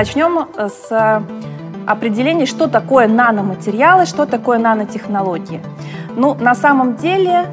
Начнем э, с определения, что такое наноматериалы, что такое нанотехнологии. Ну, на самом деле,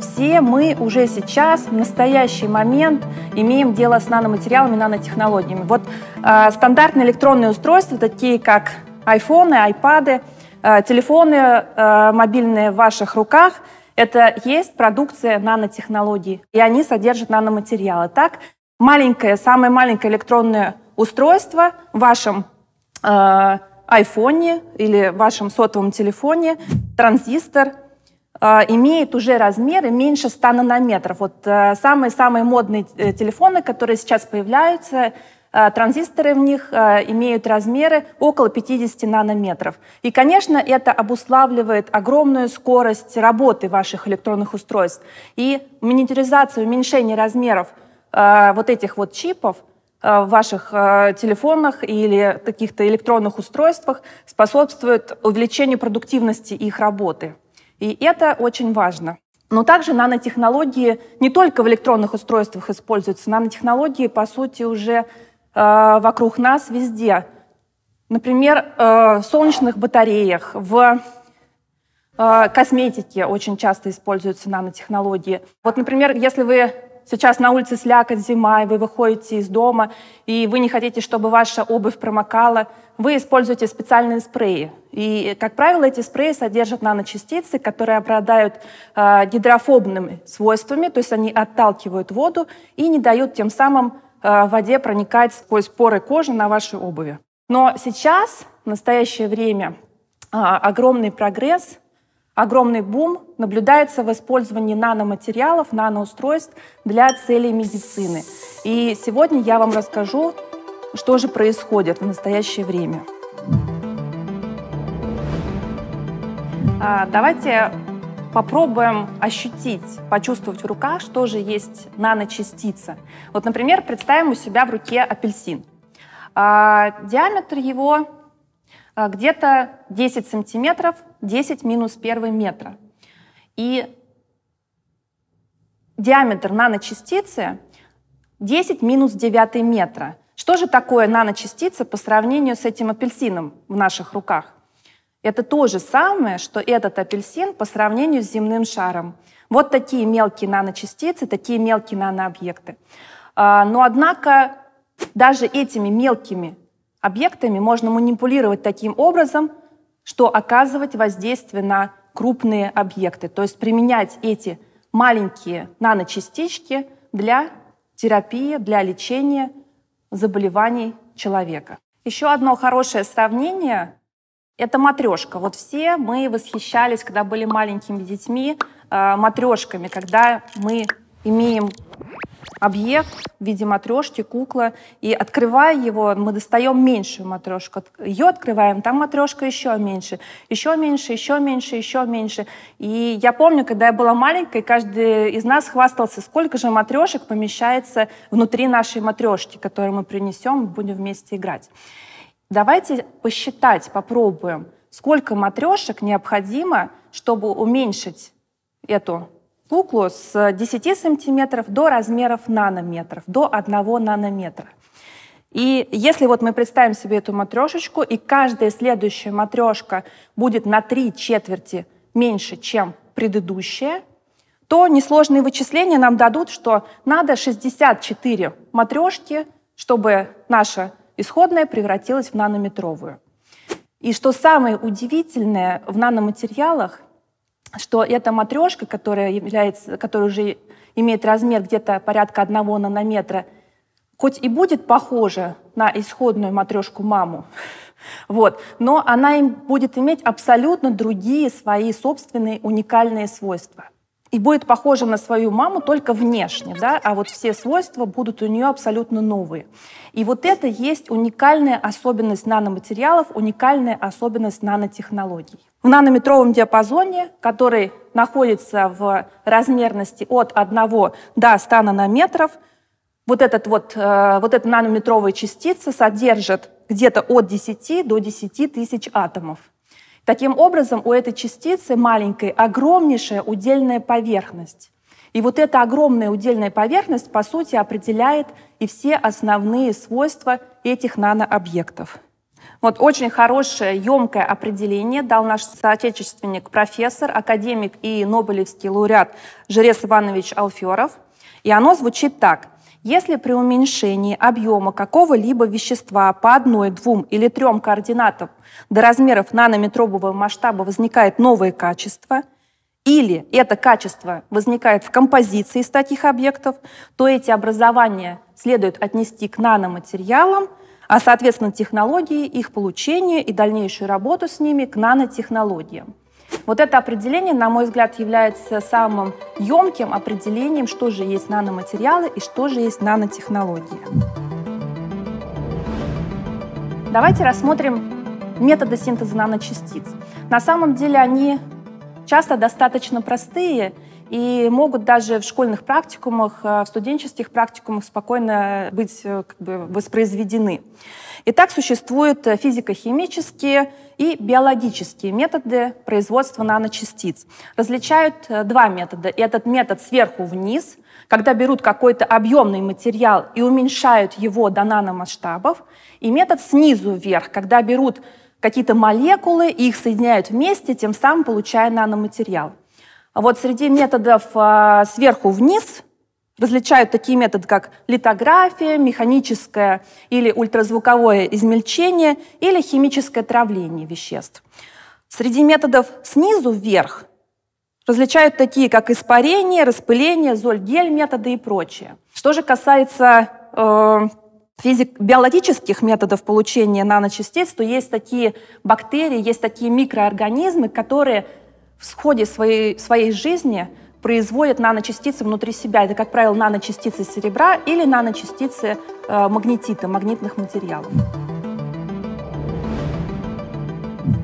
все мы уже сейчас, в настоящий момент, имеем дело с наноматериалами, нанотехнологиями. Вот э, стандартные электронные устройства, такие как айфоны, айпады, э, телефоны э, мобильные в ваших руках, это есть продукция нанотехнологий, и они содержат наноматериалы. Так, маленькое, самое маленькое электронное устройство в вашем э, или в вашем сотовом телефоне, транзистор э, имеет уже размеры меньше 100 нанометров. Вот самые-самые э, модные э, телефоны, которые сейчас появляются, транзисторы в них имеют размеры около 50 нанометров. И, конечно, это обуславливает огромную скорость работы ваших электронных устройств. И миниатюризация, уменьшение размеров вот этих вот чипов – Э, в ваших э, телефонах или каких-то электронных устройствах способствует увеличению продуктивности их работы. И это очень важно. Но также нанотехнологии не только в электронных устройствах используются. Нанотехнологии, по сути, уже э, вокруг нас везде. Например, э, в солнечных батареях, в э, косметике очень часто используются нанотехнологии. Вот, например, если вы сейчас на улице слякоть, зима, и вы выходите из дома, и вы не хотите, чтобы ваша обувь промокала, вы используете специальные спреи. И, как правило, эти спреи содержат наночастицы, которые обладают э, гидрофобными свойствами, то есть они отталкивают воду и не дают тем самым э, воде проникать сквозь поры кожи на вашей обуви. Но сейчас, в настоящее время, э, огромный прогресс Огромный бум наблюдается в использовании наноматериалов, наноустройств для целей медицины. И сегодня я вам расскажу, что же происходит в настоящее время. А, давайте попробуем ощутить, почувствовать в руках, что же есть наночастица. Вот, например, представим у себя в руке апельсин. А, диаметр его а, где-то 10 сантиметров, 10 минус 1 метра. И диаметр наночастицы 10 минус 9 метра. Что же такое наночастица по сравнению с этим апельсином в наших руках? Это то же самое, что этот апельсин по сравнению с земным шаром. Вот такие мелкие наночастицы, такие мелкие нанообъекты. А, но однако даже этими мелкими Объектами можно манипулировать таким образом, что оказывать воздействие на крупные объекты, то есть применять эти маленькие наночастички для терапии, для лечения заболеваний человека. Еще одно хорошее сравнение – это матрешка. Вот все мы восхищались, когда были маленькими детьми, э, матрешками, когда мы имеем объект в виде матрешки, кукла, и открывая его, мы достаем меньшую матрешку. Ее открываем, там матрешка еще меньше, еще меньше, еще меньше, еще меньше. И я помню, когда я была маленькой, каждый из нас хвастался, сколько же матрешек помещается внутри нашей матрешки, которую мы принесем, будем вместе играть. Давайте посчитать, попробуем, сколько матрешек необходимо, чтобы уменьшить эту куклу с 10 э, сантиметров до размеров нанометров, до 1 нанометра. И если вот мы представим себе эту матрешечку, и каждая следующая матрешка будет на три четверти меньше, чем предыдущая, то несложные вычисления нам дадут, что надо 64 матрешки, чтобы наша исходная превратилась в нанометровую. И что самое удивительное, в наноматериалах что эта матрешка, которая, является, которая уже имеет размер где-то порядка одного нанометра, хоть и будет похожа на исходную матрешку маму, вот, но она им будет иметь абсолютно другие свои собственные уникальные свойства. И будет похожа на свою маму только внешне, да, а вот все свойства будут у нее абсолютно новые. И вот это есть уникальная особенность наноматериалов, уникальная особенность нанотехнологий в нанометровом диапазоне, который находится в размерности от 1 до 100 нанометров. Вот, этот вот, э, вот эта нанометровая частица содержит где-то от 10 до 10 тысяч атомов. Таким образом, у этой частицы маленькой огромнейшая удельная поверхность. И вот эта огромная удельная поверхность, по сути, определяет и все основные свойства этих нанообъектов. Вот очень хорошее, емкое определение дал наш соотечественник, профессор, академик и нобелевский лауреат Жерес Иванович Алферов. И оно звучит так. Если при уменьшении объема какого-либо вещества по одной, двум или трем координатам до размеров нанометрового масштаба возникает новое качество – или это качество возникает в композиции из таких объектов, то эти образования следует отнести к наноматериалам – а, соответственно, технологии, их получение и дальнейшую работу с ними к нанотехнологиям. Вот это определение, на мой взгляд, является самым емким определением, что же есть наноматериалы и что же есть нанотехнологии. Давайте рассмотрим методы синтеза наночастиц. На самом деле они часто достаточно простые – и могут даже в школьных практикумах, э, в студенческих практикумах спокойно быть э, как бы, воспроизведены. Итак, существуют э, физико-химические и биологические методы производства наночастиц. Различают два метода. Этот метод сверху вниз, когда берут какой-то объемный материал и уменьшают его до наномасштабов, и метод снизу вверх, когда берут какие-то молекулы и их соединяют вместе, тем самым получая наноматериал. А вот среди методов а, сверху вниз различают такие методы, как литография, механическое или ультразвуковое измельчение или химическое травление веществ. Среди методов снизу вверх различают такие, как испарение, распыление, золь, гель методы и прочее. Что же касается э, физик биологических методов получения наночастиц, то есть такие бактерии, есть такие микроорганизмы, которые в ходе своей, своей жизни производят наночастицы внутри себя. Это, как правило, наночастицы серебра или наночастицы э, магнетита, магнитных материалов.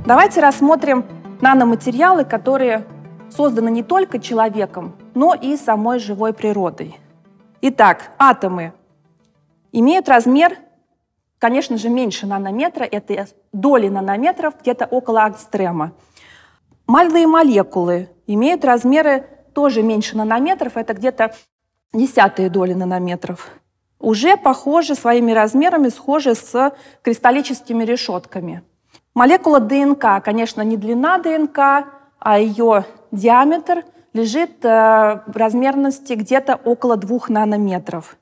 Давайте рассмотрим наноматериалы, которые созданы не только человеком, но и самой живой природой. Итак, атомы имеют размер, конечно же, меньше нанометра, это доли нанометров, где-то около ангстрема. Малые молекулы имеют размеры тоже меньше нанометров, это где-то десятые доли нанометров. Уже похожи своими размерами, схожи с кристаллическими решетками. Молекула ДНК, конечно, не длина ДНК, а ее диаметр лежит э, в размерности где-то около двух нанометров.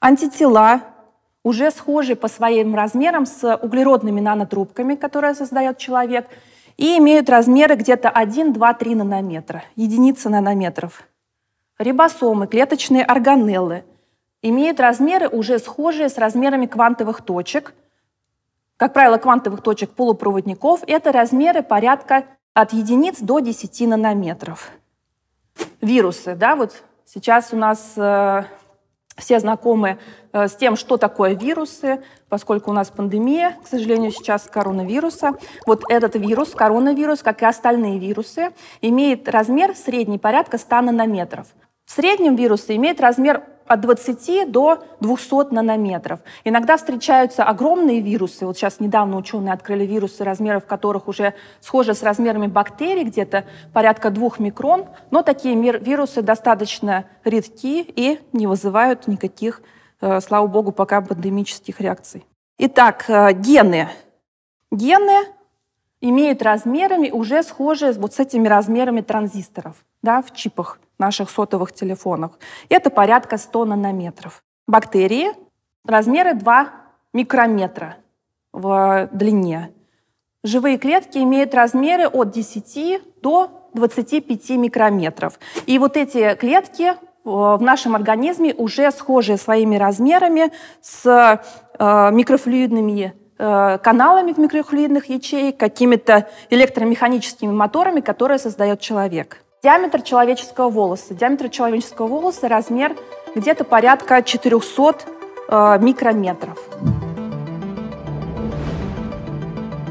Антитела уже схожи по своим размерам с углеродными нанотрубками, которые создает человек – и имеют размеры где-то 1, 2, 3 нанометра, единицы нанометров. Рибосомы, клеточные органеллы, имеют размеры уже схожие с размерами квантовых точек. Как правило, квантовых точек полупроводников – это размеры порядка от единиц до 10 нанометров. Вирусы, да, вот сейчас у нас э, все знакомы э, с тем, что такое вирусы, поскольку у нас пандемия, к сожалению, сейчас коронавируса. Вот этот вирус, коронавирус, как и остальные вирусы, имеет размер средний порядка 100 нанометров. В среднем вирусы имеют размер от 20 до 200 нанометров. Иногда встречаются огромные вирусы. Вот сейчас недавно ученые открыли вирусы, размеров которых уже схожи с размерами бактерий, где-то порядка 2 микрон. Но такие вирусы достаточно редки и не вызывают никаких, э, слава богу, пока пандемических реакций. Итак, э, гены. Гены имеют размерами уже схожие вот с этими размерами транзисторов да, в чипах наших сотовых телефонах. Это порядка 100 нанометров. Бактерии размеры 2 микрометра в длине. Живые клетки имеют размеры от 10 до 25 микрометров. И вот эти клетки э, в нашем организме уже схожи своими размерами с э, микрофлюидными э, каналами в микрофлюидных ячеек, какими-то электромеханическими моторами, которые создает человек. Диаметр человеческого волоса. Диаметр человеческого волоса размер где-то порядка 400 э, микрометров.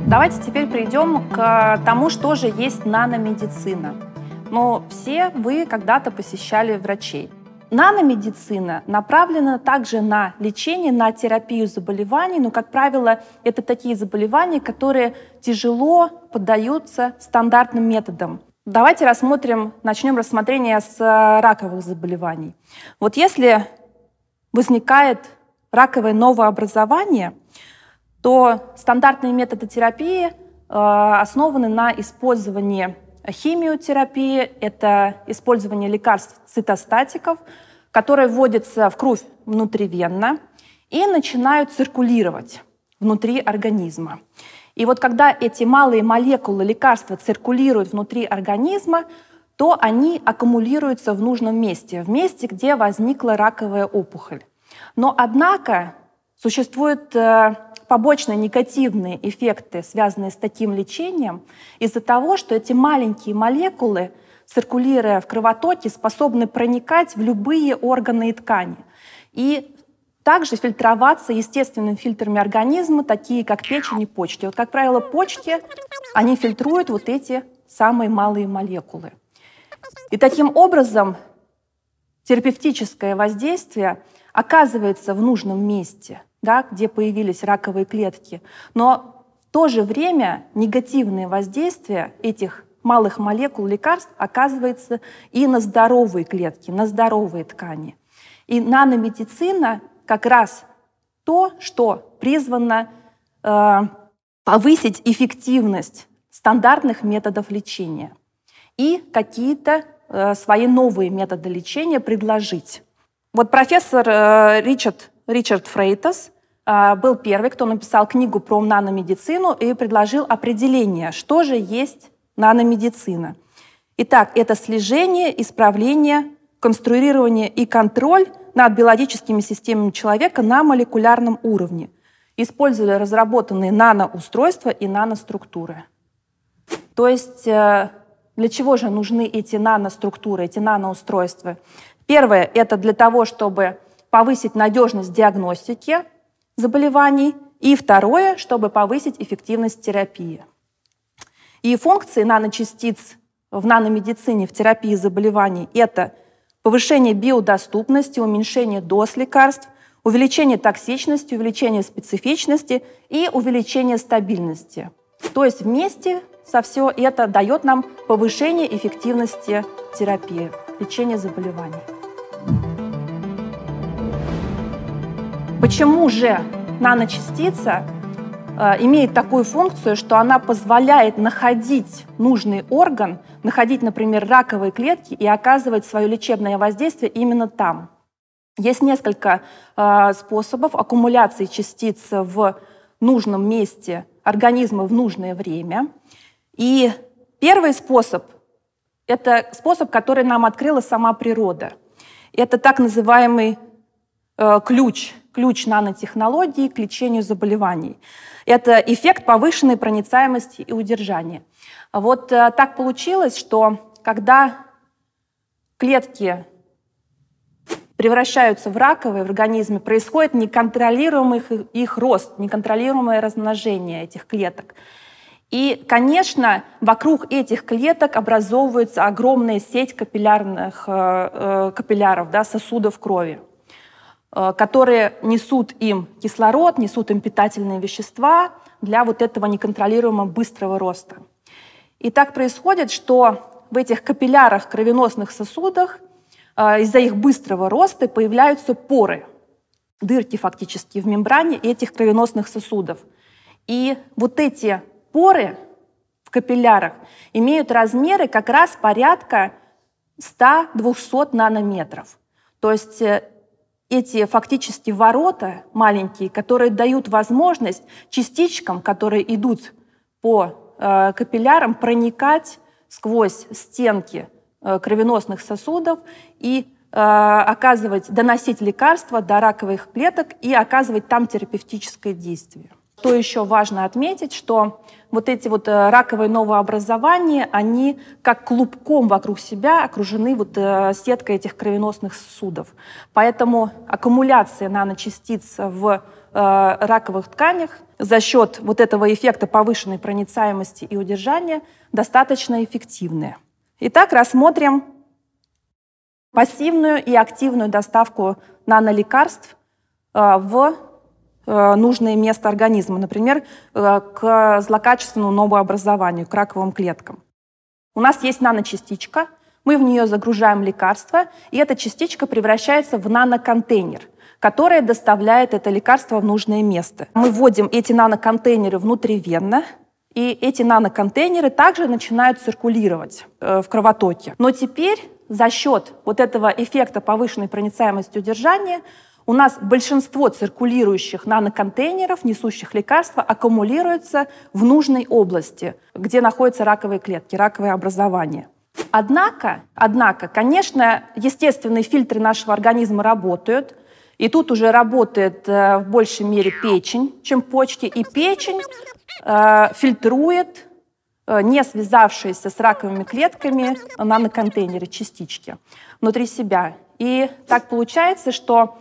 Давайте теперь придем к тому, что же есть наномедицина. Но ну, все вы когда-то посещали врачей. Наномедицина направлена также на лечение, на терапию заболеваний, но, как правило, это такие заболевания, которые тяжело поддаются стандартным методам Давайте рассмотрим, начнем рассмотрение с э, раковых заболеваний. Вот если возникает раковое новообразование, то стандартные методы терапии э, основаны на использовании химиотерапии, это использование лекарств цитостатиков, которые вводятся в кровь внутривенно и начинают циркулировать внутри организма. И вот когда эти малые молекулы лекарства циркулируют внутри организма, то они аккумулируются в нужном месте, в месте, где возникла раковая опухоль. Но, однако, существуют э, побочные негативные эффекты, связанные с таким лечением, из-за того, что эти маленькие молекулы, циркулируя в кровотоке, способны проникать в любые органы и ткани. И также фильтроваться естественными фильтрами организма, такие как печень и почки. Вот, как правило, почки, они фильтруют вот эти самые малые молекулы. И таким образом терапевтическое воздействие оказывается в нужном месте, да, где появились раковые клетки. Но в то же время негативное воздействие этих малых молекул лекарств оказывается и на здоровые клетки, на здоровые ткани. И наномедицина как раз то, что призвано э, повысить эффективность стандартных методов лечения и какие-то э, свои новые методы лечения предложить. Вот профессор э, Ричард, Ричард Фрейтас э, был первый, кто написал книгу про наномедицину и предложил определение, что же есть наномедицина. Итак, это слежение, исправление конструирование и контроль над биологическими системами человека на молекулярном уровне, используя разработанные наноустройства и наноструктуры. То есть э, для чего же нужны эти наноструктуры, эти наноустройства? Первое – это для того, чтобы повысить надежность диагностики заболеваний, и второе – чтобы повысить эффективность терапии. И функции наночастиц в наномедицине, в терапии заболеваний – это – повышение биодоступности, уменьшение доз лекарств, увеличение токсичности, увеличение специфичности и увеличение стабильности. То есть вместе со все это дает нам повышение эффективности терапии, лечения заболеваний. Почему же наночастица Э, имеет такую функцию, что она позволяет находить нужный орган, находить, например, раковые клетки и оказывать свое лечебное воздействие именно там. Есть несколько э, способов аккумуляции частиц в нужном месте организма в нужное время. И первый способ – это способ, который нам открыла сама природа. Это так называемый Э, ключ, ключ нанотехнологии к лечению заболеваний. Это эффект повышенной проницаемости и удержания. Вот э, так получилось, что когда клетки превращаются в раковые в организме, происходит неконтролируемый их, их рост, неконтролируемое размножение этих клеток. И, конечно, вокруг этих клеток образовывается огромная сеть капиллярных, э, э капилляров, да, сосудов крови. Э, которые несут им кислород, несут им питательные вещества для вот этого неконтролируемого быстрого роста. И так происходит, что в этих капиллярах кровеносных сосудах э, из-за их быстрого роста появляются поры, дырки фактически в мембране этих кровеносных сосудов. И вот эти поры в капиллярах имеют размеры как раз порядка 100-200 нанометров. То есть э, эти фактически ворота маленькие, которые дают возможность частичкам, которые идут по э, капиллярам, проникать сквозь стенки э, кровеносных сосудов и э, оказывать, доносить лекарства до раковых клеток и оказывать там терапевтическое действие. Что еще важно отметить, что вот эти вот э, раковые новообразования, они как клубком вокруг себя окружены вот э, сеткой этих кровеносных сосудов. Поэтому аккумуляция наночастиц в э, раковых тканях за счет вот этого эффекта повышенной проницаемости и удержания достаточно эффективная. Итак, рассмотрим пассивную и активную доставку нанолекарств в Э, нужное место организма, например, э, к злокачественному новообразованию, к раковым клеткам. У нас есть наночастичка, мы в нее загружаем лекарство, и эта частичка превращается в наноконтейнер – которая доставляет это лекарство в нужное место. Мы вводим эти наноконтейнеры внутривенно, и эти наноконтейнеры также начинают циркулировать э, в кровотоке. Но теперь за счет вот этого эффекта повышенной проницаемости удержания у нас большинство циркулирующих наноконтейнеров, несущих лекарства, аккумулируется в нужной области, где находятся раковые клетки, раковые образования. Однако, однако, конечно, естественные фильтры нашего организма работают, и тут уже работает э, в большей мере печень, чем почки, и печень э, фильтрует э, не связавшиеся с раковыми клетками наноконтейнеры, частички внутри себя. И так получается, что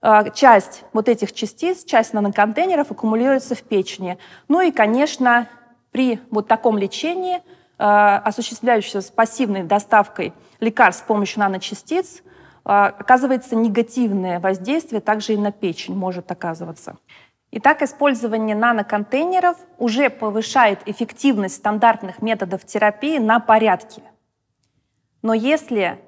а, часть вот этих частиц, часть наноконтейнеров аккумулируется в печени. Ну и, конечно, при вот таком лечении, а, осуществляющемся с пассивной доставкой лекарств с помощью наночастиц, а, оказывается негативное воздействие также и на печень может оказываться. Итак, использование наноконтейнеров уже повышает эффективность стандартных методов терапии на порядке. Но если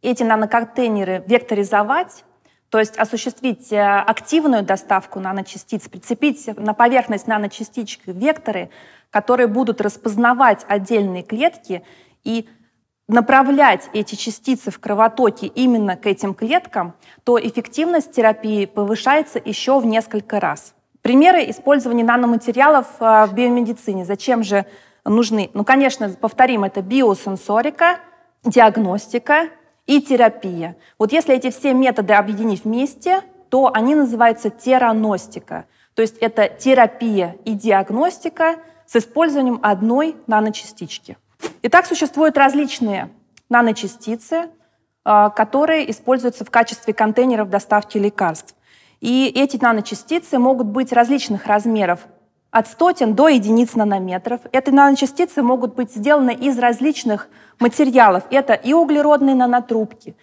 эти наноконтейнеры векторизовать, то есть осуществить э, активную доставку наночастиц, прицепить на поверхность наночастичек векторы, которые будут распознавать отдельные клетки и направлять эти частицы в кровотоке именно к этим клеткам, то эффективность терапии повышается еще в несколько раз. Примеры использования наноматериалов э, в биомедицине. Зачем же нужны? Ну, конечно, повторим, это биосенсорика, диагностика, и терапия. Вот если эти все методы объединить вместе, то они называются тераностика. То есть это терапия и диагностика с использованием одной наночастички. Итак, существуют различные наночастицы, а, которые используются в качестве контейнеров доставки лекарств. И эти наночастицы могут быть различных размеров от сотен до единиц нанометров. Эти наночастицы могут быть сделаны из различных материалов. Это и углеродные нанотрубки,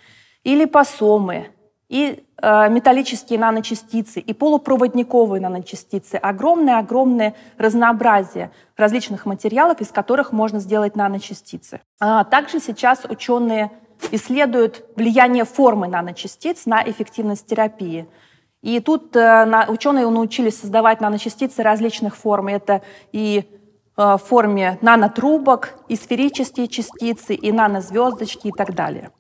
или липосомы, и э, металлические наночастицы, и полупроводниковые наночастицы. Огромное-огромное разнообразие различных материалов, из которых можно сделать наночастицы. А также сейчас ученые исследуют влияние формы наночастиц на эффективность терапии. И тут э, ученые научились создавать наночастицы различных форм. Это и э, в форме нанотрубок, и сферические частицы, и нанозвездочки и так далее.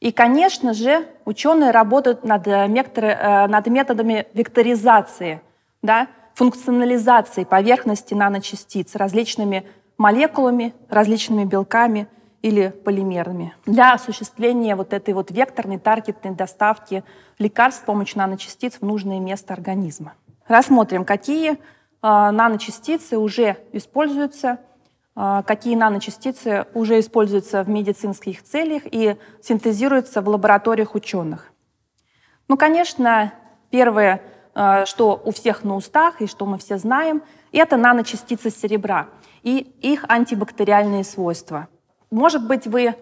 И, конечно же, ученые работают над, векторы, э, над методами векторизации, да, функционализации поверхности наночастиц различными молекулами, различными белками – или полимерными. Для осуществления вот этой вот векторной таргетной доставки лекарств с помощью наночастиц в нужное место организма. Рассмотрим, какие а, наночастицы уже используются, а, какие наночастицы уже используются в медицинских целях и синтезируются в лабораториях ученых. Ну, конечно, первое, а, что у всех на устах и что мы все знаем, это наночастицы серебра и их антибактериальные свойства – может быть, вы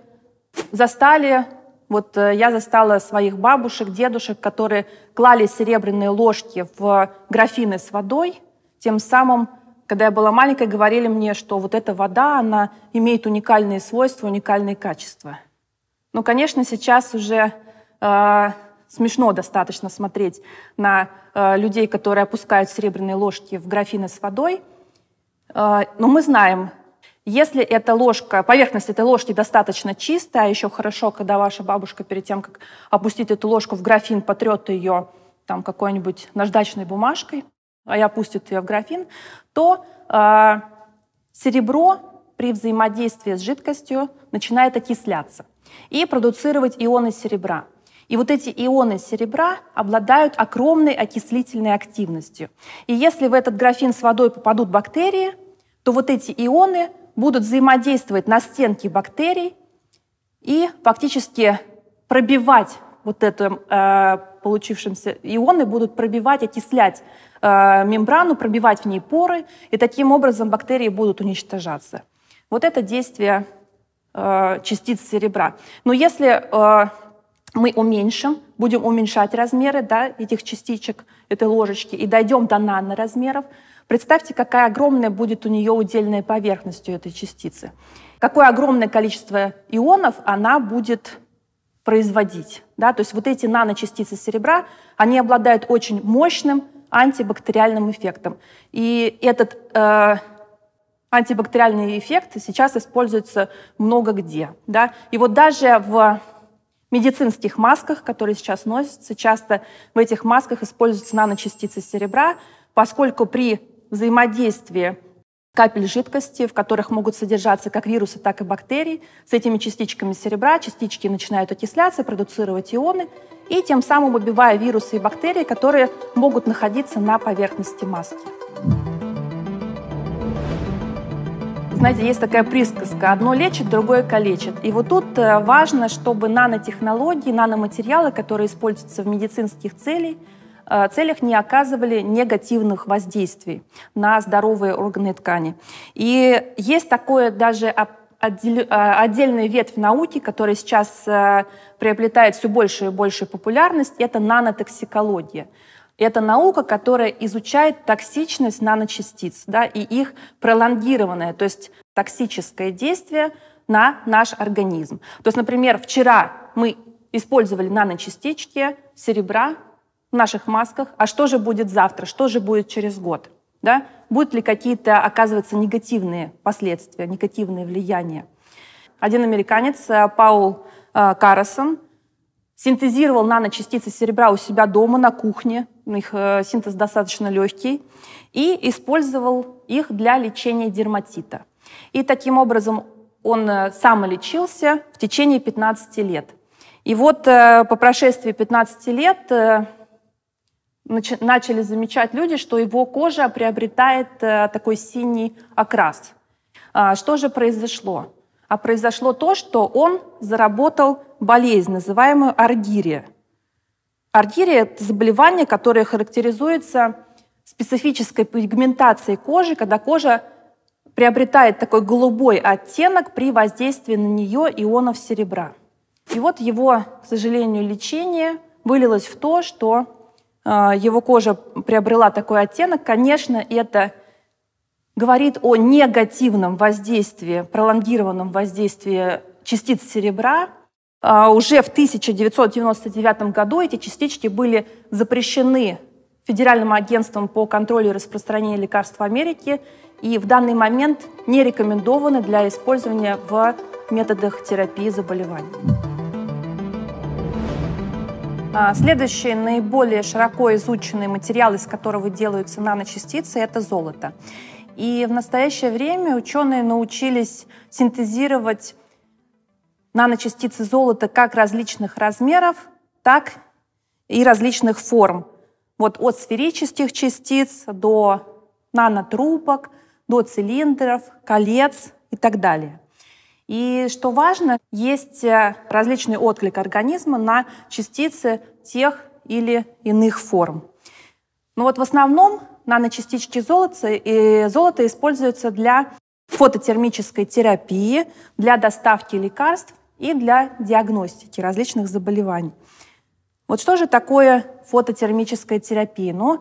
застали, вот э, я застала своих бабушек, дедушек, которые клали серебряные ложки в графины с водой, тем самым, когда я была маленькой, говорили мне, что вот эта вода, она имеет уникальные свойства, уникальные качества. Ну, конечно, сейчас уже э, смешно достаточно смотреть на э, людей, которые опускают серебряные ложки в графины с водой, э, но мы знаем, если эта ложка, поверхность этой ложки достаточно чистая, а еще хорошо, когда ваша бабушка перед тем, как опустить эту ложку в графин, потрет ее там какой-нибудь наждачной бумажкой, а я опустит ее в графин, то э, серебро при взаимодействии с жидкостью начинает окисляться и продуцировать ионы серебра. И вот эти ионы серебра обладают огромной окислительной активностью. И если в этот графин с водой попадут бактерии, то вот эти ионы будут взаимодействовать на стенке бактерий и фактически пробивать вот это э, получившимся ионы будут пробивать, окислять э, мембрану, пробивать в ней поры, и таким образом бактерии будут уничтожаться. Вот это действие э, частиц серебра. Но если э, мы уменьшим, будем уменьшать размеры да, этих частичек, этой ложечки, и дойдем до наноразмеров, размеров Представьте, какая огромная будет у нее удельная поверхность у этой частицы. Какое огромное количество ионов она будет производить. Да? То есть вот эти наночастицы серебра, они обладают очень мощным антибактериальным эффектом. И этот э, антибактериальный эффект сейчас используется много где. Да? И вот даже в медицинских масках, которые сейчас носятся, часто в этих масках используются наночастицы серебра, поскольку при взаимодействие капель жидкости, в которых могут содержаться как вирусы, так и бактерии. С этими частичками серебра частички начинают окисляться, продуцировать ионы, и тем самым убивая вирусы и бактерии, которые могут находиться на поверхности маски. Знаете, есть такая присказка «одно лечит, другое калечит». И вот тут э, важно, чтобы нанотехнологии, наноматериалы, которые используются в медицинских целях, Э, целях не оказывали негативных воздействий на здоровые органы и ткани. И есть такое даже э, отдельная ветвь науки, которая сейчас э, приобретает все больше и больше популярность, это нанотоксикология. Это наука, которая изучает токсичность наночастиц да, и их пролонгированное, то есть токсическое действие на наш организм. То есть, например, вчера мы использовали наночастички серебра, наших масках, а что же будет завтра, что же будет через год, да? будут ли какие-то оказываться негативные последствия, негативные влияния. Один американец, э, Паул э, Карасон, синтезировал наночастицы серебра у себя дома на кухне, их э, синтез достаточно легкий, и использовал их для лечения дерматита. И таким образом он сам лечился в течение 15 лет. И вот по прошествии 15 лет начали замечать люди, что его кожа приобретает э, такой синий окрас. А, что же произошло? А произошло то, что он заработал болезнь, называемую аргирия. Аргирия – это заболевание, которое характеризуется специфической пигментацией кожи, когда кожа приобретает такой голубой оттенок при воздействии на нее ионов серебра. И вот его, к сожалению, лечение вылилось в то, что а, его кожа приобрела такой оттенок, конечно, это говорит о негативном воздействии, пролонгированном воздействии частиц серебра. А, уже в 1999 году эти частички были запрещены Федеральным агентством по контролю и распространению лекарств Америке и в данный момент не рекомендованы для использования в методах терапии заболеваний. А, следующий наиболее широко изученный материал, из которого делаются наночастицы, это золото. И в настоящее время ученые научились синтезировать наночастицы золота как различных размеров, так и различных форм. Вот от сферических частиц до нанотрубок, до цилиндров, колец и так далее. И что важно, есть э, различный отклик организма на частицы тех или иных форм. Но ну вот в основном наночастички золота, и э, золота используются для фототермической терапии, для доставки лекарств и для диагностики различных заболеваний. Вот что же такое фототермическая терапия? Ну,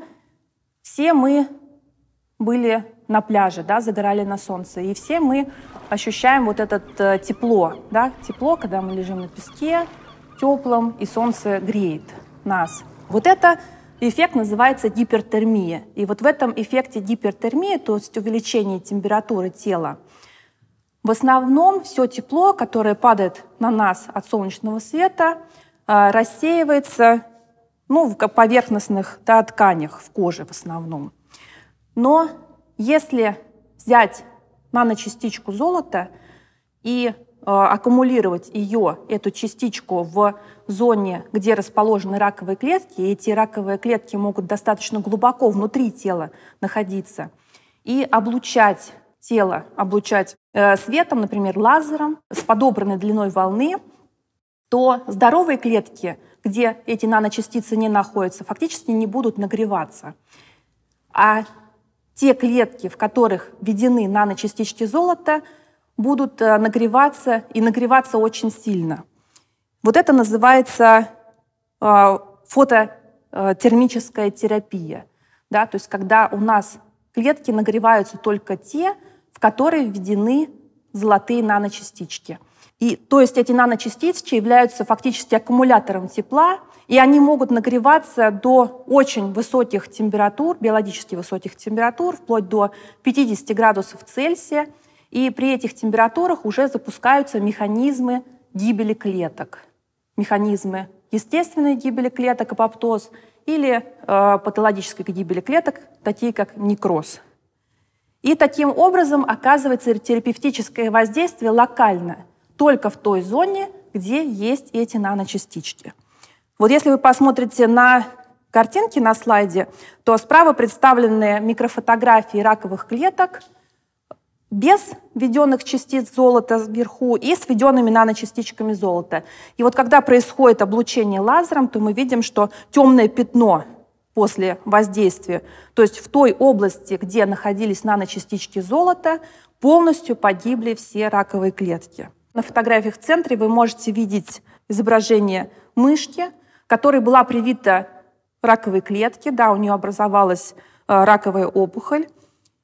все мы были на пляже, да, загорали на солнце. И все мы ощущаем вот это э, тепло, да, тепло, когда мы лежим на песке, теплом, и солнце греет нас. Вот это эффект называется гипертермия. И вот в этом эффекте гипертермии, то есть увеличение температуры тела, в основном все тепло, которое падает на нас от солнечного света, э, рассеивается ну, в поверхностных да, тканях, в коже в основном. Но если взять наночастичку золота и э, аккумулировать ее, эту частичку в зоне, где расположены раковые клетки, и эти раковые клетки могут достаточно глубоко внутри тела находиться, и облучать тело, облучать э, светом, например, лазером с подобранной длиной волны, то здоровые клетки, где эти наночастицы не находятся, фактически не будут нагреваться. А те клетки, в которых введены наночастички золота, будут э, нагреваться и нагреваться очень сильно. Вот это называется э, фототермическая э, терапия. Да? То есть когда у нас клетки нагреваются только те, в которые введены золотые наночастички – и, то есть эти наночастички являются фактически аккумулятором тепла, и они могут нагреваться до очень высоких температур, биологически высоких температур, вплоть до 50 градусов Цельсия. И при этих температурах уже запускаются механизмы гибели клеток. Механизмы естественной гибели клеток, апоптоз, или э, патологической гибели клеток, такие как некроз. И таким образом оказывается терапевтическое воздействие локально – только в той зоне, где есть эти наночастички. Вот если вы посмотрите на картинки на слайде, то справа представлены микрофотографии раковых клеток без введенных частиц золота вверху и с введенными наночастичками золота. И вот когда происходит облучение лазером, то мы видим, что темное пятно после воздействия, то есть в той области, где находились наночастички золота, полностью погибли все раковые клетки. На фотографиях в центре вы можете видеть изображение мышки, которой была привита раковые клетки, да, у нее образовалась э, раковая опухоль.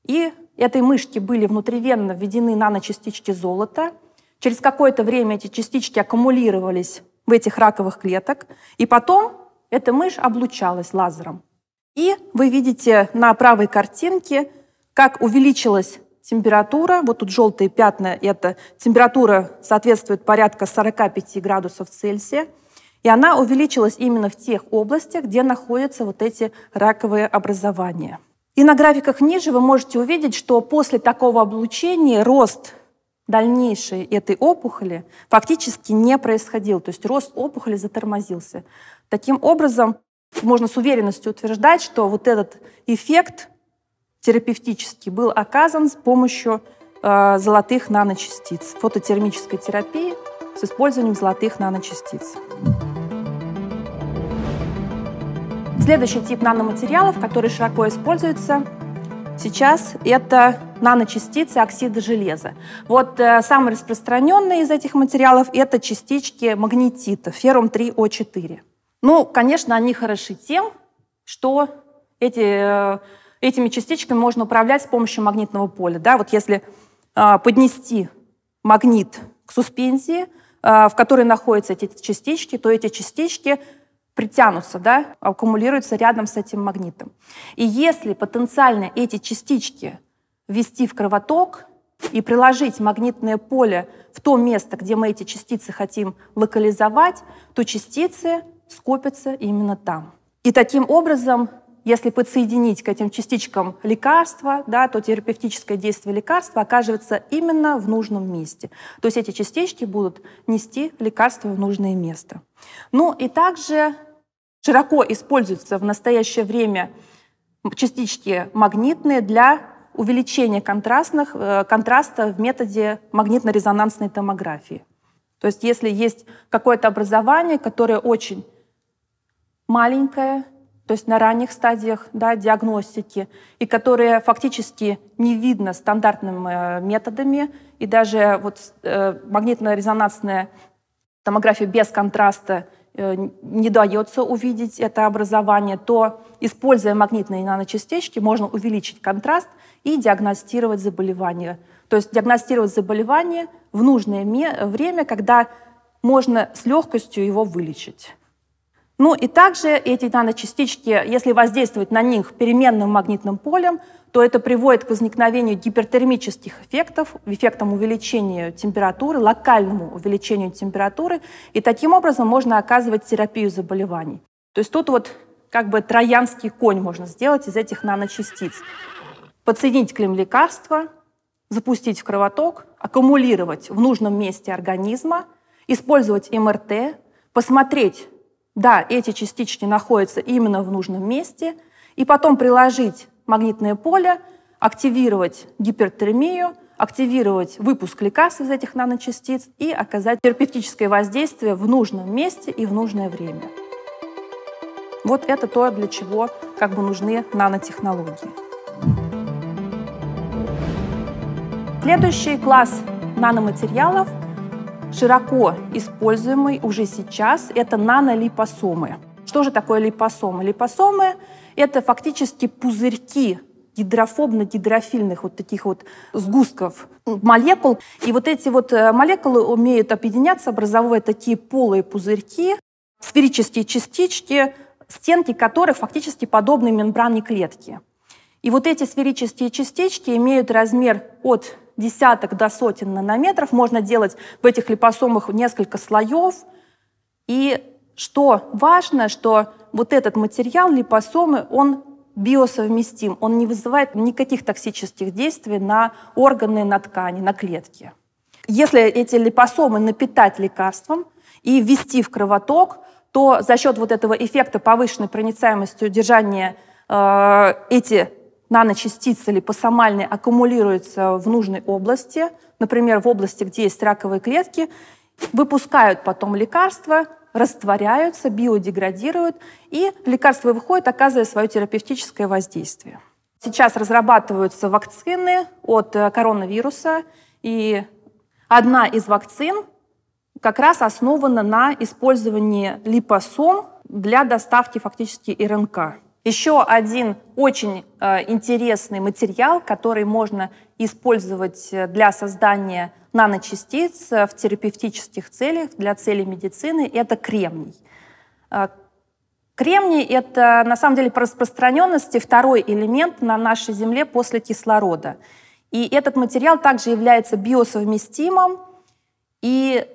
И этой мышке были внутривенно введены наночастички золота. Через какое-то время эти частички аккумулировались в этих раковых клеток, и потом эта мышь облучалась лазером. И вы видите на правой картинке, как увеличилась температура, вот тут желтые пятна, это температура соответствует порядка 45 градусов Цельсия, и она увеличилась именно в тех областях, где находятся вот эти раковые образования. И на графиках ниже вы можете увидеть, что после такого облучения рост дальнейшей этой опухоли фактически не происходил, то есть рост опухоли затормозился. Таким образом, можно с уверенностью утверждать, что вот этот эффект терапевтический был оказан с помощью э, золотых наночастиц, фототермической терапии с использованием золотых наночастиц. Следующий тип наноматериалов, который широко используется сейчас, это наночастицы оксида железа. Вот э, самый распространенный из этих материалов – это частички магнетита, феррум-3О4. Ну, конечно, они хороши тем, что эти э, Этими частичками можно управлять с помощью магнитного поля. Да? Вот если э, поднести магнит к суспензии, э, в которой находятся эти частички, то эти частички притянутся, да, аккумулируются рядом с этим магнитом. И если потенциально эти частички ввести в кровоток и приложить магнитное поле в то место, где мы эти частицы хотим локализовать, то частицы скопятся именно там. И таким образом если подсоединить к этим частичкам лекарства, да, то терапевтическое действие лекарства оказывается именно в нужном месте. То есть эти частички будут нести лекарство в нужное место. Ну и также широко используются в настоящее время частички магнитные для увеличения контрастных, э, контраста в методе магнитно-резонансной томографии. То есть если есть какое-то образование, которое очень маленькое, то есть на ранних стадиях да, диагностики, и которые фактически не видно стандартными э, методами, и даже вот э, магнитно-резонансная томография без контраста э, не дается увидеть это образование, то, используя магнитные наночастички, можно увеличить контраст и диагностировать заболевание. То есть диагностировать заболевание в нужное время, когда можно с легкостью его вылечить. Ну и также эти наночастички, если воздействовать на них переменным магнитным полем, то это приводит к возникновению гипертермических эффектов, эффектам увеличения температуры, локальному увеличению температуры, и таким образом можно оказывать терапию заболеваний. То есть тут вот как бы троянский конь можно сделать из этих наночастиц. Подсоединить к ним лекарства, запустить в кровоток, аккумулировать в нужном месте организма, использовать МРТ, посмотреть, да, эти частички находятся именно в нужном месте, и потом приложить магнитное поле, активировать гипертермию, активировать выпуск лекарств из этих наночастиц и оказать терапевтическое воздействие в нужном месте и в нужное время. Вот это то, для чего как бы нужны нанотехнологии. Следующий класс наноматериалов – широко используемый уже сейчас, это нанолипосомы. Что же такое липосомы? Липосомы – это фактически пузырьки гидрофобно-гидрофильных вот таких вот сгустков молекул. И вот эти вот э, молекулы умеют объединяться, образовывая такие полые пузырьки, сферические частички, стенки которых фактически подобны мембране клетки. И вот эти сферические частички имеют размер от десяток до сотен нанометров. Можно делать в этих липосомах несколько слоев. И что важно, что вот этот материал, липосомы, он биосовместим, он не вызывает никаких токсических действий на органы, на ткани, на клетки. Если эти липосомы напитать лекарством и ввести в кровоток, то за счет вот этого эффекта повышенной проницаемости удержания э, эти наночастицы липосомальные аккумулируются в нужной области, например, в области, где есть раковые клетки, выпускают потом лекарства, растворяются, биодеградируют, и лекарство выходит, оказывая свое терапевтическое воздействие. Сейчас разрабатываются вакцины от э, коронавируса, и одна из вакцин как раз основана на использовании липосом для доставки фактически РНК. Еще один очень э, интересный материал, который можно использовать э, для создания наночастиц э, в терапевтических целях, для целей медицины, это кремний. Э, кремний – это, на самом деле, по распространенности второй элемент на нашей Земле после кислорода. И этот материал также является биосовместимым, и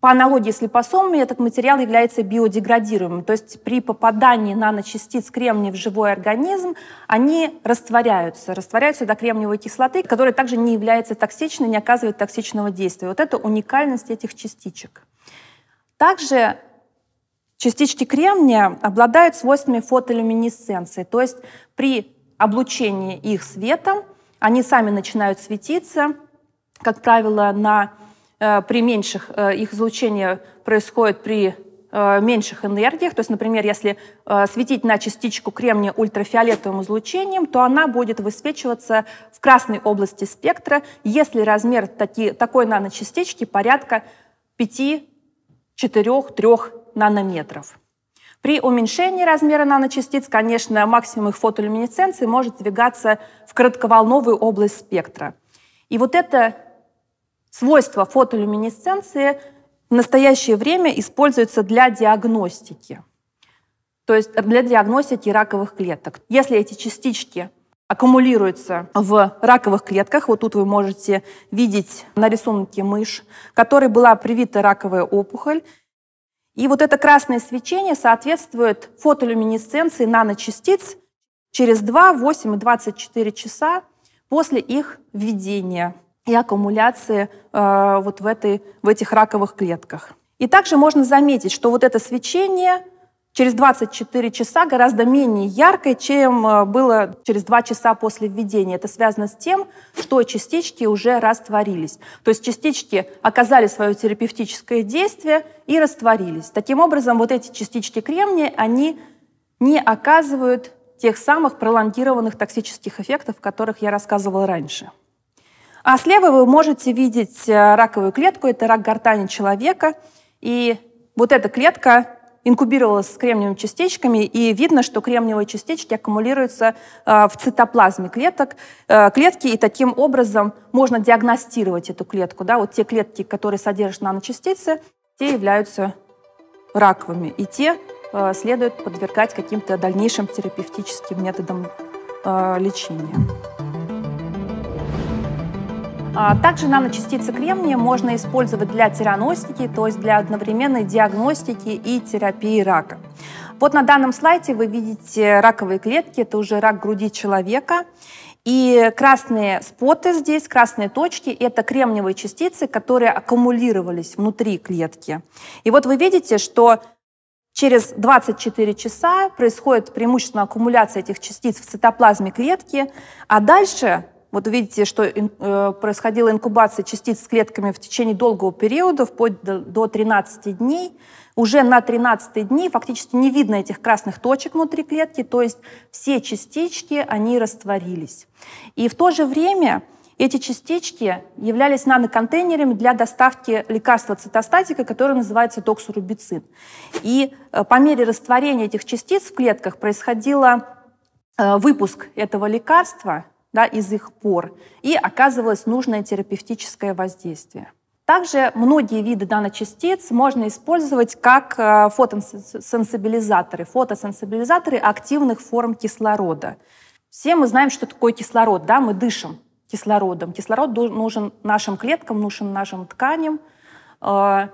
по аналогии с липосомами этот материал является биодеградируемым, то есть при попадании наночастиц кремния в живой организм они растворяются, растворяются до кремниевой кислоты, которая также не является токсичной, не оказывает токсичного действия. Вот это уникальность этих частичек. Также частички кремния обладают свойствами фотолюминесценции, то есть при облучении их светом они сами начинают светиться, как правило, на Э, при меньших, э, их излучение происходит при э, меньших энергиях. То есть, например, если светить на частичку кремния ультрафиолетовым излучением, то она будет высвечиваться в красной области спектра, если размер таки, такой наночастички порядка 5, 4, 3 нанометров. При уменьшении размера наночастиц, конечно, максимум их фотолюминесценции может двигаться в коротковолновую область спектра. И вот это Свойства фотолюминесценции в настоящее время используются для диагностики, то есть э, для диагностики раковых клеток. Если эти частички аккумулируются в раковых клетках. Вот тут вы можете видеть на рисунке мышь, которой была привита раковая опухоль. И вот это красное свечение соответствует фотолюминесценции наночастиц через 2, 8 и 24 часа после их введения и аккумуляции э, вот в, этой, в этих раковых клетках. И также можно заметить, что вот это свечение через 24 часа гораздо менее яркое, чем э, было через 2 часа после введения. Это связано с тем, что частички уже растворились. То есть частички оказали свое терапевтическое действие и растворились. Таким образом, вот эти частички кремния, они не оказывают тех самых пролонгированных токсических эффектов, о которых я рассказывала раньше. А слева вы можете видеть э, раковую клетку, это рак гортани человека. И вот эта клетка инкубировалась с кремниевыми частичками, и видно, что кремниевые частички аккумулируются э, в цитоплазме клеток, э, клетки, и таким образом можно диагностировать эту клетку. Да? Вот те клетки, которые содержат наночастицы, те являются раковыми, и те следует подвергать каким-то дальнейшим терапевтическим методам лечения. А, также наночастицы кремния можно использовать для тираностики, то есть для одновременной диагностики и терапии рака. Вот на данном слайде вы видите раковые клетки, это уже рак груди человека. И красные споты здесь, красные точки – это кремниевые частицы, которые аккумулировались внутри клетки. И вот вы видите, что Через 24 часа происходит преимущественно аккумуляция этих частиц в цитоплазме клетки, а дальше вот видите, что э, происходила инкубация частиц с клетками в течение долгого периода, вплоть до, до 13 дней. Уже на 13 дни фактически не видно этих красных точек внутри клетки, то есть все частички, они растворились. И в то же время эти частички являлись наноконтейнерами для доставки лекарства цитостатика, которое называется токсорубицин. И э, по мере растворения этих частиц в клетках происходило э, выпуск этого лекарства, да, из их пор, и оказывалось нужное терапевтическое воздействие. Также многие виды наночастиц можно использовать как э, фотосенсибилизаторы, фотосенсибилизаторы активных форм кислорода. Все мы знаем, что такое кислород, да, мы дышим кислородом. Кислород нужен нашим клеткам, нужен нашим тканям. Э,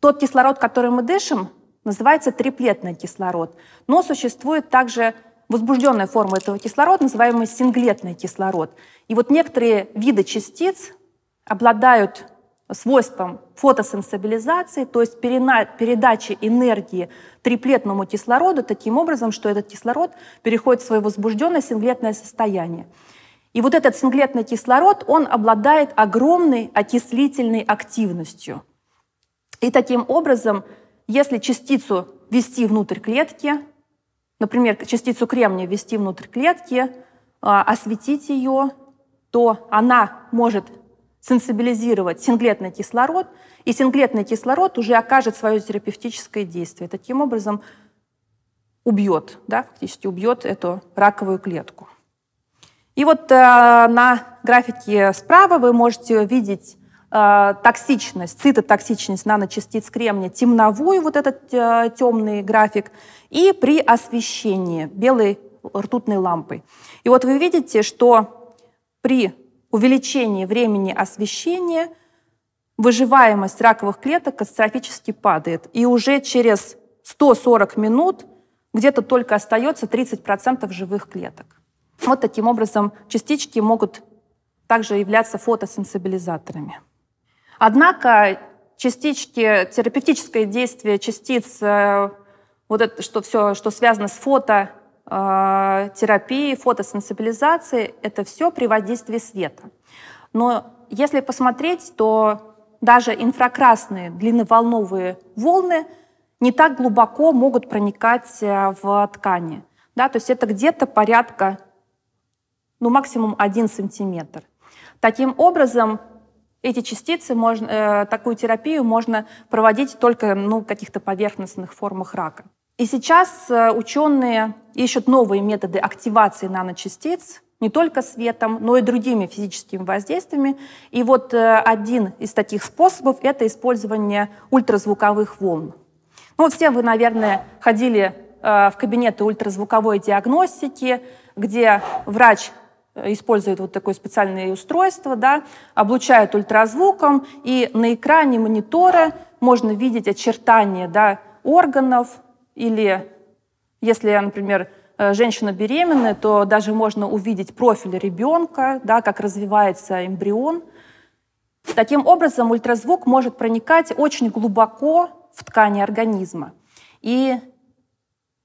тот кислород, который мы дышим, называется триплетный кислород. Но существует также возбужденная форма этого кислорода, называемая синглетный кислород. И вот некоторые виды частиц обладают свойством фотосенсибилизации, то есть передачи энергии триплетному кислороду таким образом, что этот кислород переходит в свое возбужденное синглетное состояние. И вот этот синглетный кислород, он обладает огромной окислительной активностью. И таким образом, если частицу ввести внутрь клетки, например, частицу кремния ввести внутрь клетки, а, осветить ее, то она может сенсибилизировать синглетный кислород, и синглетный кислород уже окажет свое терапевтическое действие. Таким образом, убьет, да, фактически убьет эту раковую клетку. И вот э, на графике справа вы можете видеть Э, токсичность, цитотоксичность наночастиц кремния, темновую, вот этот э, темный график, и при освещении белой ртутной лампой. И вот вы видите, что при увеличении времени освещения выживаемость раковых клеток катастрофически падает. И уже через 140 минут где-то только остается 30% живых клеток. Вот таким образом частички могут также являться фотосенсибилизаторами. Однако частички, терапевтическое действие частиц, э, вот это, что все, что связано с фото, э, терапией, фотосенсибилизацией, это все при воздействии света. Но если посмотреть, то даже инфракрасные длинноволновые волны не так глубоко могут проникать э, в ткани. Да, то есть это где-то порядка, ну, максимум 1 сантиметр. Таким образом, эти частицы, можно, э, такую терапию можно проводить только ну, в каких-то поверхностных формах рака. И сейчас э, ученые ищут новые методы активации наночастиц, не только светом, но и другими физическими воздействиями. И вот э, один из таких способов – это использование ультразвуковых волн. Ну, вот все вы, наверное, ходили э, в кабинеты ультразвуковой диагностики, где врач Э, использует вот такое специальное устройство, да, облучают ультразвуком, и на экране монитора можно видеть очертания да, органов, или если, например, э, женщина беременная, то даже можно увидеть профиль ребенка, да, как развивается эмбрион. Таким образом, ультразвук может проникать очень глубоко в ткани организма. И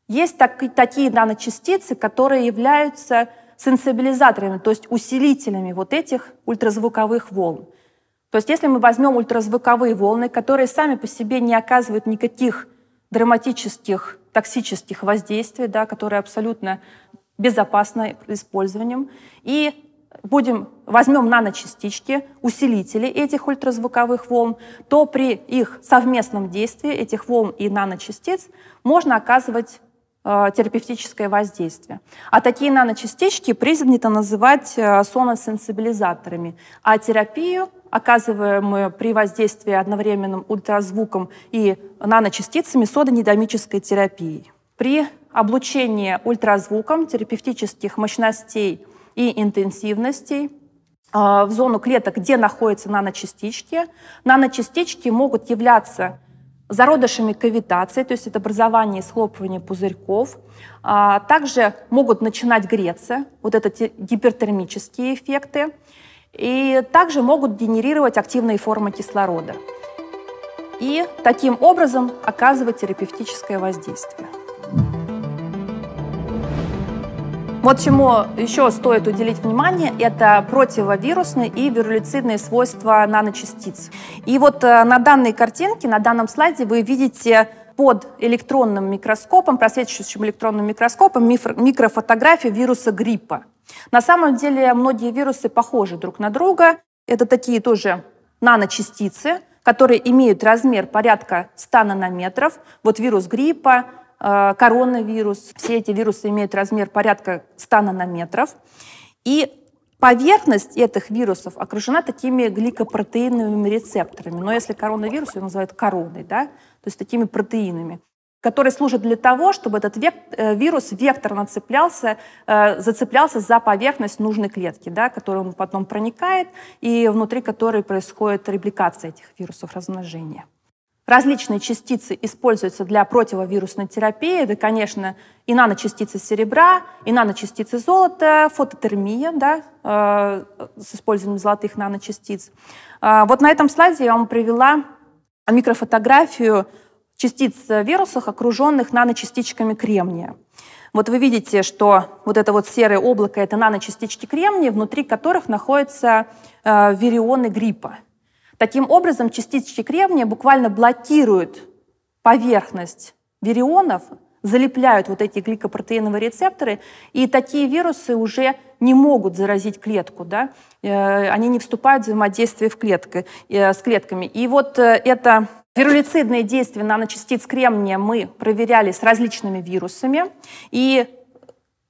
есть так, такие наночастицы, которые являются сенсибилизаторами, то есть усилителями вот этих ультразвуковых волн. То есть если мы возьмем ультразвуковые волны, которые сами по себе не оказывают никаких драматических токсических воздействий, да, которые абсолютно безопасны использованием, и будем, возьмем наночастички, усилители этих ультразвуковых волн, то при их совместном действии этих волн и наночастиц можно оказывать Э, терапевтическое воздействие. А такие наночастички признато называть э, соносенсибилизаторами, а терапию, оказываемую при воздействии одновременным ультразвуком и наночастицами, содонедомической терапией. При облучении ультразвуком терапевтических мощностей и интенсивностей э, в зону клеток, где находятся наночастички, наночастички могут являться зародышами кавитации, то есть это образование и схлопывание пузырьков. А, также могут начинать греться, вот это гипертермические эффекты. И также могут генерировать активные формы кислорода. И таким образом оказывать терапевтическое воздействие. Вот чему еще стоит уделить внимание, это противовирусные и вирулицидные свойства наночастиц. И вот э, на данной картинке, на данном слайде вы видите под электронным микроскопом, просвечивающим электронным микроскопом, микрофотографию вируса гриппа. На самом деле многие вирусы похожи друг на друга. Это такие тоже наночастицы, которые имеют размер порядка 100 нанометров. Вот вирус гриппа, Э, коронавирус. Все эти вирусы имеют размер порядка 100 нанометров. И поверхность этих вирусов окружена такими гликопротеиновыми рецепторами. Но если коронавирус, его называют короной, да? то есть такими протеинами которые служат для того, чтобы этот век, э, вирус векторно цеплялся, э, зацеплялся за поверхность нужной клетки, да, которую он потом проникает, и внутри которой происходит репликация этих вирусов, размножение. Различные частицы используются для противовирусной терапии. Это, конечно, и наночастицы серебра, и наночастицы золота, фототермия да, э, с использованием золотых наночастиц. Э, вот на этом слайде я вам привела микрофотографию частиц вирусов, окруженных наночастичками кремния. Вот вы видите, что вот это вот серое облако – это наночастички кремния, внутри которых находятся э, вирионы гриппа – Таким образом, частички кремния буквально блокируют поверхность вирионов, залепляют вот эти гликопротеиновые рецепторы, и такие вирусы уже не могут заразить клетку, да? Э, они не вступают в взаимодействие в клетке э, с клетками. И вот э, это вирулицидные действия наночастиц кремния мы проверяли с различными вирусами, и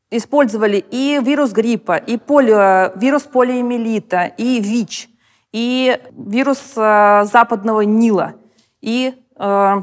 использовали и вирус гриппа, и полио, вирус полиэмилита, и ВИЧ и вирус э, западного Нила, и э,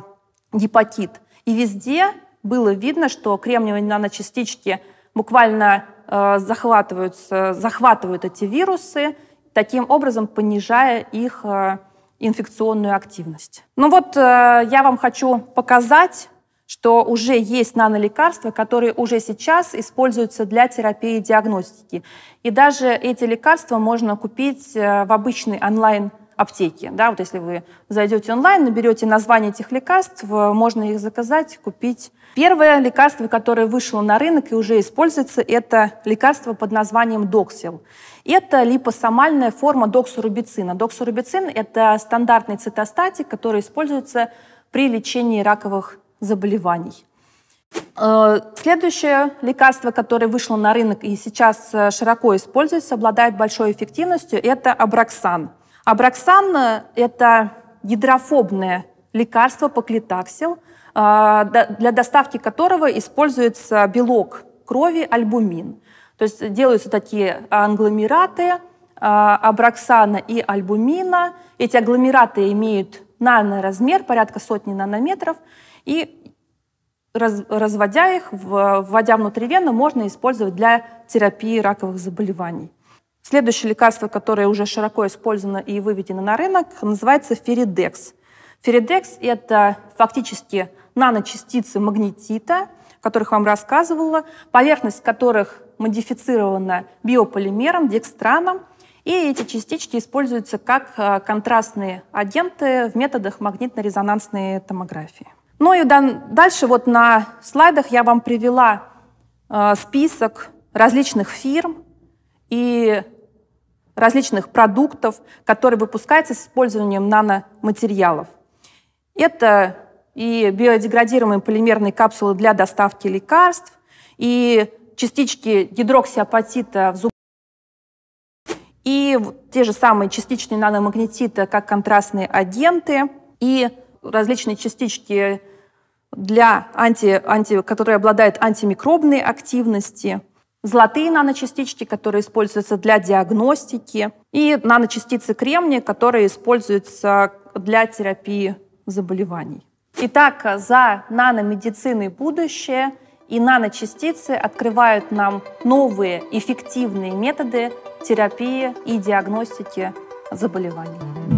гепатит. И везде было видно, что кремниевые наночастички буквально э, захватываются, захватывают эти вирусы, таким образом понижая их э, инфекционную активность. Ну вот э, я вам хочу показать что уже есть нанолекарства, которые уже сейчас используются для терапии и диагностики. И даже эти лекарства можно купить э, в обычной онлайн аптеке. Да, вот если вы зайдете онлайн, наберете название этих лекарств, э, можно их заказать, купить. Первое лекарство, которое вышло на рынок и уже используется, это лекарство под названием Доксил. Это липосомальная форма доксорубицина. Доксорубицин – это стандартный цитостатик, который используется при лечении раковых заболеваний. Э, следующее лекарство, которое вышло на рынок и сейчас э, широко используется, обладает большой эффективностью, это Абраксан. Абраксан э, – это гидрофобное лекарство по клетаксил для доставки которого используется белок крови альбумин. То есть делаются такие англомераты абраксана и альбумина. Эти агломераты имеют наноразмер, порядка сотни нанометров – и раз, разводя их, вводя внутривенно, можно использовать для терапии раковых заболеваний. Следующее лекарство, которое уже широко использовано и выведено на рынок, называется Феридекс. Феридекс – это фактически наночастицы магнетита, о которых вам рассказывала, поверхность которых модифицирована биополимером, декстраном, и эти частички используются как э, контрастные агенты в методах магнитно-резонансной томографии. Ну и дальше вот на слайдах я вам привела э, список различных фирм и различных продуктов, которые выпускаются с использованием наноматериалов. Это и биодеградируемые полимерные капсулы для доставки лекарств, и частички гидроксиапатита в зубах, и те же самые частичные наномагнетиты, как контрастные агенты, и различные частички для анти, анти, которые обладают антимикробной активностью, золотые наночастички, которые используются для диагностики, и наночастицы кремния, которые используются для терапии заболеваний. Итак, за наномедициной будущее и наночастицы открывают нам новые эффективные методы терапии и диагностики заболеваний.